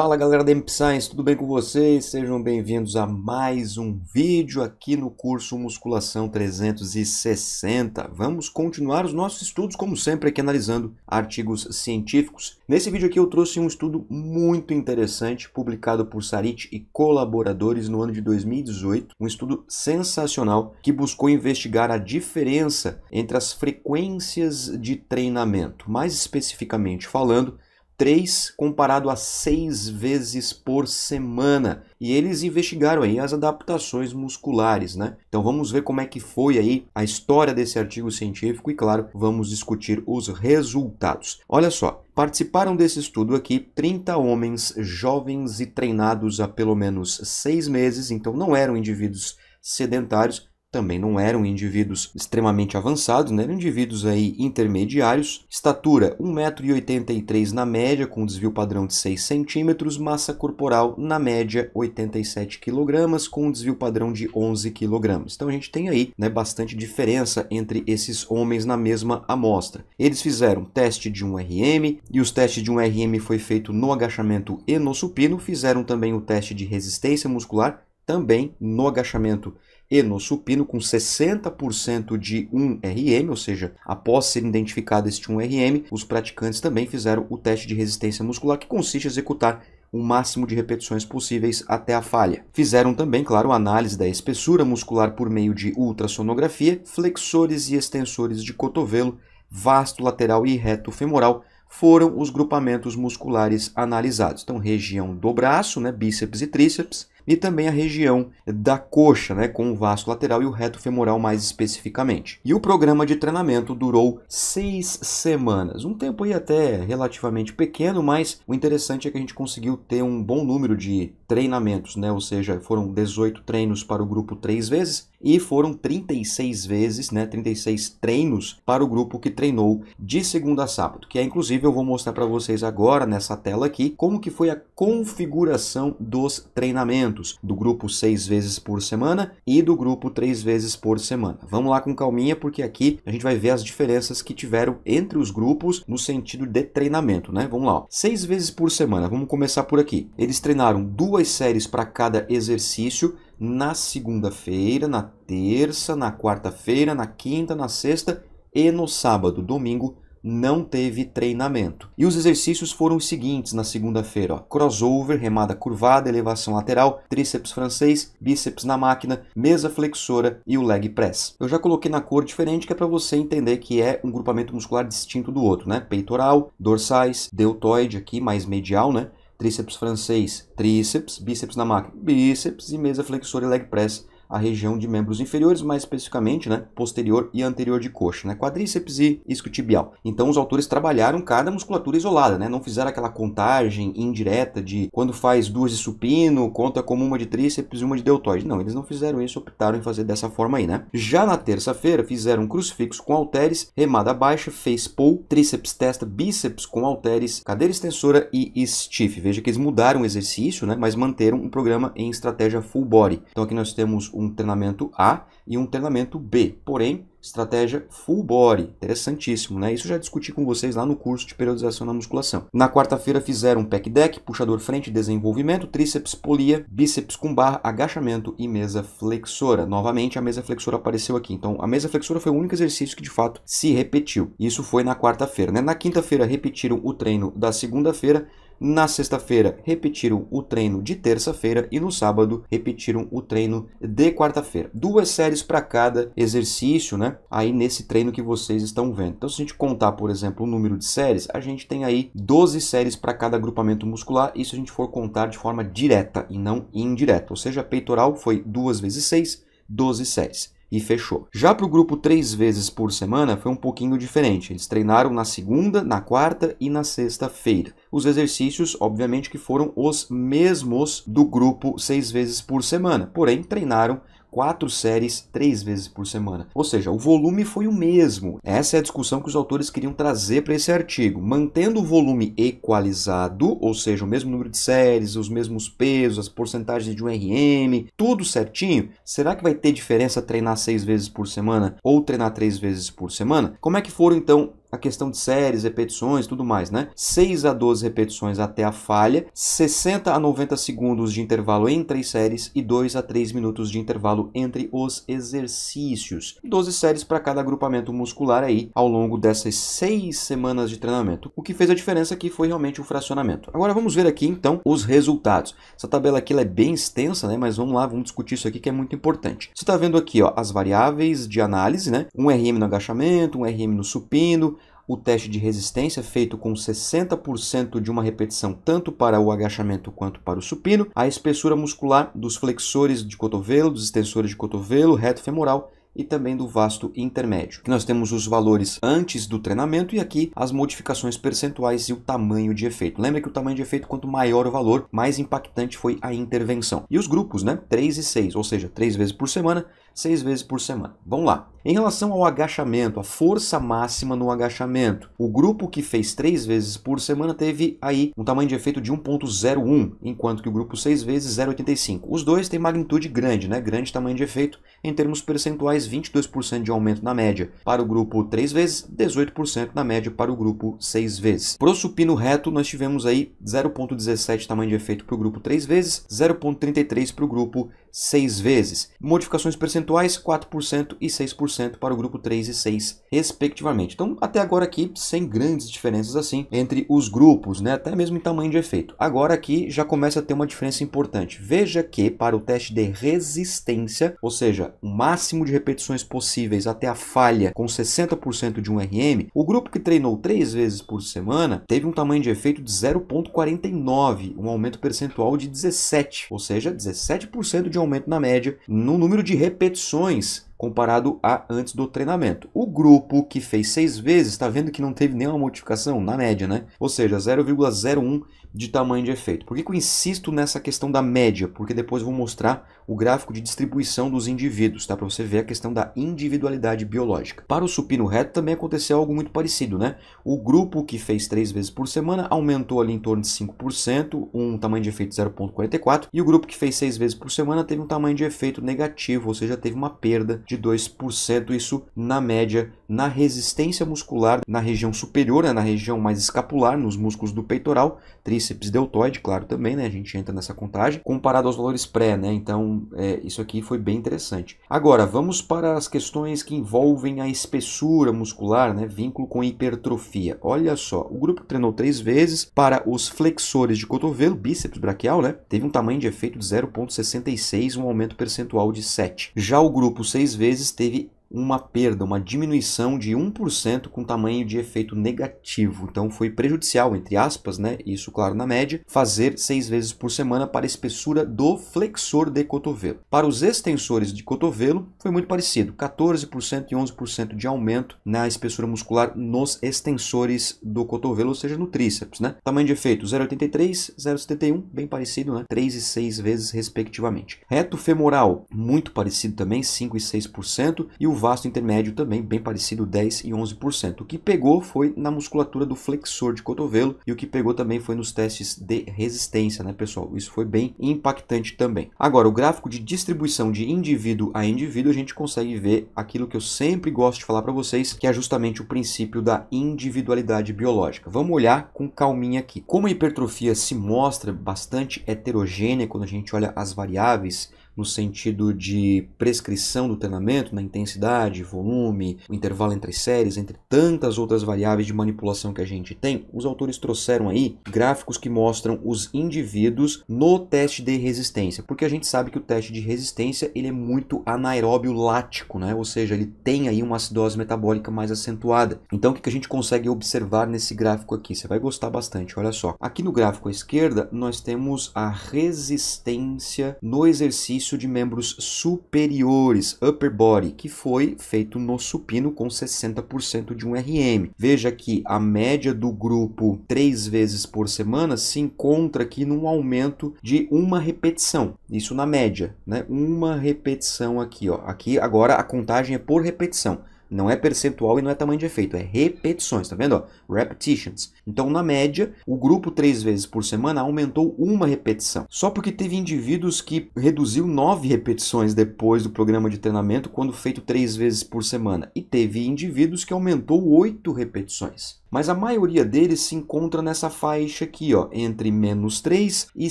Fala galera da MP Science, tudo bem com vocês? Sejam bem-vindos a mais um vídeo aqui no curso Musculação 360. Vamos continuar os nossos estudos, como sempre, aqui analisando artigos científicos. Nesse vídeo aqui eu trouxe um estudo muito interessante, publicado por Sarit e colaboradores no ano de 2018. Um estudo sensacional que buscou investigar a diferença entre as frequências de treinamento, mais especificamente falando, 3 comparado a 6 vezes por semana. E eles investigaram aí as adaptações musculares, né? Então vamos ver como é que foi aí a história desse artigo científico e claro, vamos discutir os resultados. Olha só, Participaram desse estudo aqui 30 homens jovens e treinados há pelo menos seis meses, então não eram indivíduos sedentários, também não eram indivíduos extremamente avançados, né? eram indivíduos aí intermediários, estatura 1,83m na média, com desvio padrão de 6 centímetros, massa corporal na média 87 kg, com desvio padrão de 11 kg. Então a gente tem aí né, bastante diferença entre esses homens na mesma amostra. Eles fizeram teste de um RM, e os testes de um RM foi feito no agachamento e no supino, fizeram também o teste de resistência muscular, também no agachamento e no supino com 60% de 1RM, ou seja, após ser identificado este 1RM, os praticantes também fizeram o teste de resistência muscular, que consiste em executar o máximo de repetições possíveis até a falha. Fizeram também, claro, análise da espessura muscular por meio de ultrassonografia, flexores e extensores de cotovelo, vasto lateral e reto femoral, foram os grupamentos musculares analisados. Então, região do braço, né, bíceps e tríceps, e também a região da coxa, né, com o vaso lateral e o reto femoral mais especificamente. E o programa de treinamento durou seis semanas, um tempo aí até relativamente pequeno, mas o interessante é que a gente conseguiu ter um bom número de treinamentos, né, ou seja, foram 18 treinos para o grupo três vezes e foram 36 vezes, né, 36 treinos para o grupo que treinou de segunda a sábado, que é inclusive eu vou mostrar para vocês agora nessa tela aqui como que foi a configuração dos treinamentos do grupo 6 vezes por semana e do grupo 3 vezes por semana. Vamos lá com calminha porque aqui a gente vai ver as diferenças que tiveram entre os grupos no sentido de treinamento, né? Vamos lá, seis vezes por semana. Vamos começar por aqui. Eles treinaram duas séries para cada exercício na segunda-feira, na terça, na quarta-feira, na quinta, na sexta e no sábado. Domingo não teve treinamento. E os exercícios foram os seguintes na segunda-feira: crossover, remada curvada, elevação lateral, tríceps francês, bíceps na máquina, mesa flexora e o leg press. Eu já coloquei na cor diferente que é para você entender que é um grupamento muscular distinto do outro, né? Peitoral, dorsais, deltoide aqui mais medial, né? tríceps francês, tríceps, bíceps na máquina, bíceps e mesa flexora e leg press a região de membros inferiores, mais especificamente, né, posterior e anterior de coxa, né, quadríceps e isquiotibial. Então os autores trabalharam cada musculatura isolada, né, não fizeram aquela contagem indireta de quando faz duas de supino, conta como uma de tríceps e uma de deltoide. Não, eles não fizeram isso, optaram em fazer dessa forma aí, né? Já na terça-feira fizeram crucifixo com halteres, remada baixa, face pull, tríceps testa, bíceps com halteres, cadeira extensora e stiff. Veja que eles mudaram o exercício, né, mas manteram um programa em estratégia full body. Então aqui nós temos um treinamento A e um treinamento B, porém, estratégia full body, interessantíssimo, né? Isso já discuti com vocês lá no curso de periodização na musculação. Na quarta-feira fizeram pack deck, puxador frente, desenvolvimento, tríceps, polia, bíceps com barra, agachamento e mesa flexora. Novamente a mesa flexora apareceu aqui. Então, a mesa flexora foi o único exercício que de fato se repetiu. Isso foi na quarta-feira, né? Na quinta-feira repetiram o treino da segunda-feira na sexta-feira, repetiram o treino de terça-feira e no sábado, repetiram o treino de quarta-feira. Duas séries para cada exercício, né? Aí nesse treino que vocês estão vendo. Então, se a gente contar, por exemplo, o número de séries, a gente tem aí 12 séries para cada agrupamento muscular. Isso a gente for contar de forma direta e não indireta. Ou seja, peitoral foi 2 vezes 6, 12 séries e fechou. Já para o grupo três vezes por semana foi um pouquinho diferente. Eles treinaram na segunda, na quarta e na sexta-feira. Os exercícios, obviamente, que foram os mesmos do grupo seis vezes por semana, porém treinaram quatro séries três vezes por semana. Ou seja, o volume foi o mesmo. Essa é a discussão que os autores queriam trazer para esse artigo. Mantendo o volume equalizado, ou seja, o mesmo número de séries, os mesmos pesos, as porcentagens de um RM, tudo certinho, será que vai ter diferença treinar seis vezes por semana ou treinar três vezes por semana? Como é que foram então a questão de séries, repetições, tudo mais, né? 6 a 12 repetições até a falha, 60 a 90 segundos de intervalo entre as séries e 2 a 3 minutos de intervalo entre os exercícios. 12 séries para cada agrupamento muscular aí ao longo dessas 6 semanas de treinamento. O que fez a diferença aqui foi realmente o fracionamento. Agora vamos ver aqui então os resultados. Essa tabela aqui é bem extensa, né? Mas vamos lá, vamos discutir isso aqui que é muito importante. Você está vendo aqui, ó, as variáveis de análise, né? Um RM no agachamento, um RM no supino, o teste de resistência feito com 60% de uma repetição tanto para o agachamento quanto para o supino, a espessura muscular dos flexores de cotovelo, dos extensores de cotovelo, reto femoral e também do vasto intermédio. Aqui nós temos os valores antes do treinamento e aqui as modificações percentuais e o tamanho de efeito. Lembra que o tamanho de efeito, quanto maior o valor, mais impactante foi a intervenção. E os grupos, né? 3 e 6, ou seja, 3 vezes por semana, seis vezes por semana. Vamos lá. Em relação ao agachamento, a força máxima no agachamento, o grupo que fez três vezes por semana teve aí um tamanho de efeito de 1.01, enquanto que o grupo seis vezes 0.85. Os dois têm magnitude grande, né? Grande tamanho de efeito. Em termos percentuais, 22% de aumento na média para o grupo três vezes, 18% na média para o grupo seis vezes. Pro supino reto, nós tivemos aí 0.17 tamanho de efeito para o grupo três vezes, 0.33 para o grupo seis vezes. Modificações percentuais 4% e 6% para o grupo 3 e 6, respectivamente. Então, até agora aqui, sem grandes diferenças assim entre os grupos, né? até mesmo em tamanho de efeito. Agora aqui já começa a ter uma diferença importante. Veja que para o teste de resistência, ou seja, o máximo de repetições possíveis até a falha com 60% de um RM, o grupo que treinou três vezes por semana teve um tamanho de efeito de 0,49, um aumento percentual de 17, ou seja, 17% de aumento na média no número de repetições comparado a antes do treinamento grupo que fez seis vezes, está vendo que não teve nenhuma modificação, na média, né? Ou seja, 0,01 de tamanho de efeito. Por que, que eu insisto nessa questão da média? Porque depois vou mostrar o gráfico de distribuição dos indivíduos, tá? Para você ver a questão da individualidade biológica. Para o supino reto também aconteceu algo muito parecido, né? O grupo que fez três vezes por semana aumentou ali em torno de 5%, um tamanho de efeito 0,44, e o grupo que fez seis vezes por semana teve um tamanho de efeito negativo, ou seja, teve uma perda de 2%, isso na média seja, na resistência muscular na região superior, né, na região mais escapular, nos músculos do peitoral, tríceps deltoide, claro, também, né, a gente entra nessa contagem, comparado aos valores pré, né, então é, isso aqui foi bem interessante. Agora, vamos para as questões que envolvem a espessura muscular, né, vínculo com hipertrofia. Olha só, o grupo treinou três vezes para os flexores de cotovelo, bíceps braquial, né, teve um tamanho de efeito de 0,66, um aumento percentual de 7. Já o grupo seis vezes teve uma perda, uma diminuição de 1% com tamanho de efeito negativo. Então foi prejudicial, entre aspas, né? Isso, claro, na média, fazer seis vezes por semana para a espessura do flexor de cotovelo. Para os extensores de cotovelo, foi muito parecido: 14% e 11% de aumento na espessura muscular nos extensores do cotovelo, ou seja, no tríceps, né? Tamanho de efeito 0,83, 0,71, bem parecido, né? 3 e 6 vezes, respectivamente. Reto femoral, muito parecido também, 5 e 6%, e o vasto intermédio também bem parecido, 10 e 11%. O que pegou foi na musculatura do flexor de cotovelo e o que pegou também foi nos testes de resistência, né, pessoal? Isso foi bem impactante também. Agora, o gráfico de distribuição de indivíduo a indivíduo, a gente consegue ver aquilo que eu sempre gosto de falar para vocês, que é justamente o princípio da individualidade biológica. Vamos olhar com calminha aqui. Como a hipertrofia se mostra bastante heterogênea quando a gente olha as variáveis no sentido de prescrição do treinamento, na intensidade, volume, o intervalo entre séries, entre tantas outras variáveis de manipulação que a gente tem, os autores trouxeram aí gráficos que mostram os indivíduos no teste de resistência, porque a gente sabe que o teste de resistência ele é muito anaeróbio lático, né? ou seja, ele tem aí uma acidose metabólica mais acentuada. Então o que a gente consegue observar nesse gráfico aqui? Você vai gostar bastante, olha só. Aqui no gráfico à esquerda, nós temos a resistência no exercício exercício de membros superiores, upper body, que foi feito no supino com 60% de um RM. Veja que a média do grupo três vezes por semana se encontra aqui num aumento de uma repetição. Isso na média, né? Uma repetição aqui, ó. Aqui agora a contagem é por repetição. Não é percentual e não é tamanho de efeito, é repetições, tá vendo? Ó? Repetitions. Então, na média, o grupo três vezes por semana aumentou uma repetição. Só porque teve indivíduos que reduziu nove repetições depois do programa de treinamento quando feito três vezes por semana. E teve indivíduos que aumentou oito repetições mas a maioria deles se encontra nessa faixa aqui, ó, entre menos 3 e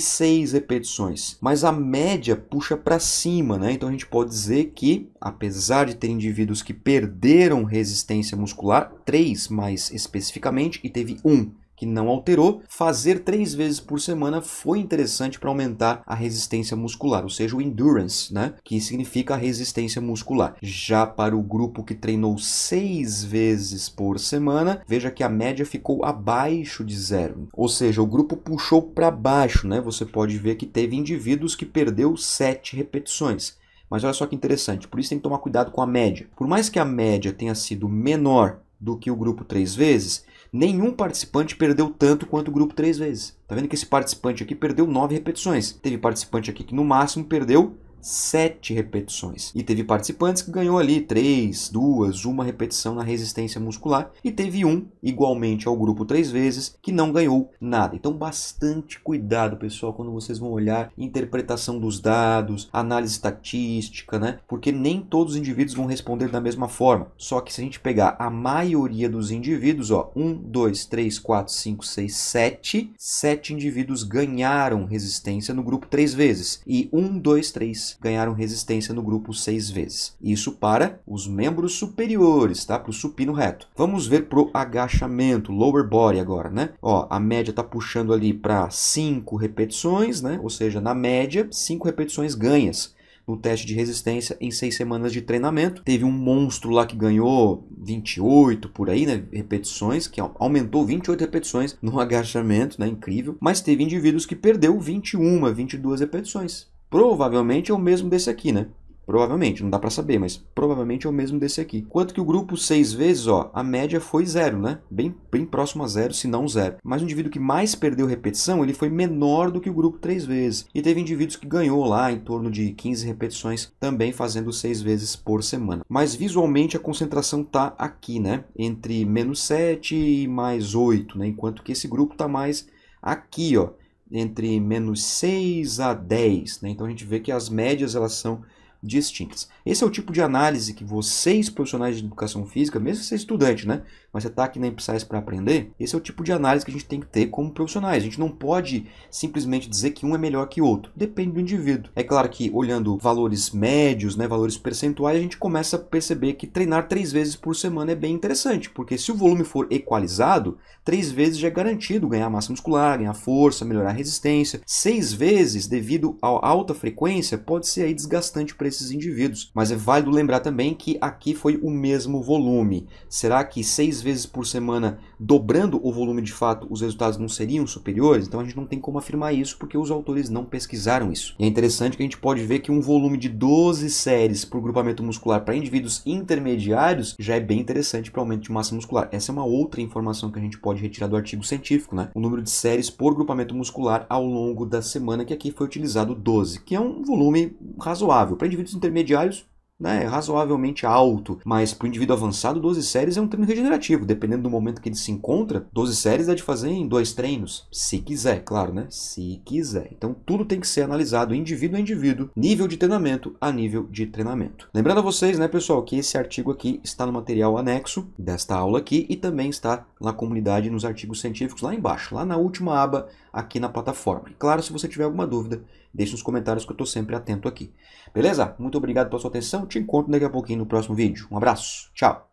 6 repetições. Mas a média puxa para cima, né? Então a gente pode dizer que, apesar de ter indivíduos que perderam resistência muscular, 3 mais especificamente, e teve um que não alterou, fazer três vezes por semana foi interessante para aumentar a resistência muscular, ou seja, o endurance, né? Que significa a resistência muscular. Já para o grupo que treinou seis vezes por semana, veja que a média ficou abaixo de zero, ou seja, o grupo puxou para baixo, né? Você pode ver que teve indivíduos que perdeu sete repetições. Mas olha só que interessante, por isso tem que tomar cuidado com a média. Por mais que a média tenha sido menor do que o grupo três vezes, Nenhum participante perdeu tanto quanto o grupo três vezes. Tá vendo que esse participante aqui perdeu nove repetições. Teve participante aqui que no máximo perdeu sete repetições. E teve participantes que ganhou ali três, duas, uma repetição na resistência muscular e teve um, igualmente ao grupo três vezes, que não ganhou nada. Então, bastante cuidado, pessoal, quando vocês vão olhar interpretação dos dados, análise estatística, né? Porque nem todos os indivíduos vão responder da mesma forma. Só que se a gente pegar a maioria dos indivíduos, ó, um, dois, três, quatro, cinco, seis, sete, sete indivíduos ganharam resistência no grupo três vezes e um, dois, três ganharam resistência no grupo seis vezes. Isso para os membros superiores, tá? Para o supino reto. Vamos ver pro agachamento, lower body agora, né? Ó, a média tá puxando ali para cinco repetições, né? Ou seja, na média, cinco repetições ganhas no teste de resistência em seis semanas de treinamento. Teve um monstro lá que ganhou 28 por aí, né? Repetições, que aumentou 28 repetições no agachamento, né? Incrível. Mas teve indivíduos que perdeu 21, 22 repetições. Provavelmente é o mesmo desse aqui, né? Provavelmente, não dá para saber, mas provavelmente é o mesmo desse aqui. Quanto que o grupo 6 vezes, ó, a média foi zero, né? Bem, bem próximo a zero, se não zero. Mas o indivíduo que mais perdeu repetição, ele foi menor do que o grupo 3 vezes. E teve indivíduos que ganhou lá em torno de 15 repetições, também fazendo 6 vezes por semana. Mas visualmente a concentração tá aqui, né? Entre menos 7 e mais 8, né? Enquanto que esse grupo tá mais aqui, ó entre menos 6 a 10. Né? Então a gente vê que as médias elas são distintas. Esse é o tipo de análise que vocês, profissionais de educação física, mesmo você estudante, né? Mas você está aqui na Empsize para aprender, esse é o tipo de análise que a gente tem que ter como profissionais. A gente não pode simplesmente dizer que um é melhor que o outro. Depende do indivíduo. É claro que olhando valores médios, né, valores percentuais, a gente começa a perceber que treinar três vezes por semana é bem interessante, porque se o volume for equalizado, três vezes já é garantido ganhar massa muscular, ganhar força, melhorar a resistência. Seis vezes, devido à alta frequência, pode ser aí desgastante para esses indivíduos. Mas é válido lembrar também que aqui foi o mesmo volume. Será que seis vezes por semana, dobrando o volume de fato, os resultados não seriam superiores? Então a gente não tem como afirmar isso porque os autores não pesquisaram isso. E é interessante que a gente pode ver que um volume de 12 séries por grupamento muscular para indivíduos intermediários já é bem interessante para o aumento de massa muscular. Essa é uma outra informação que a gente pode retirar do artigo científico, né? O número de séries por grupamento muscular ao longo da semana, que aqui foi utilizado 12, que é um volume razoável. Para indivíduos intermediários né, é razoavelmente alto, mas para o indivíduo avançado, 12 séries é um treino regenerativo. Dependendo do momento que ele se encontra, 12 séries dá é de fazer em dois treinos, se quiser, claro, né? Se quiser. Então tudo tem que ser analisado indivíduo a indivíduo, nível de treinamento a nível de treinamento. Lembrando a vocês, né, pessoal, que esse artigo aqui está no material anexo desta aula aqui e também está na comunidade nos artigos científicos lá embaixo, lá na última aba aqui na plataforma. E claro, se você tiver alguma dúvida, deixe nos comentários que eu estou sempre atento aqui. Beleza? Muito obrigado pela sua atenção. Te encontro daqui a pouquinho no próximo vídeo. Um abraço. Tchau.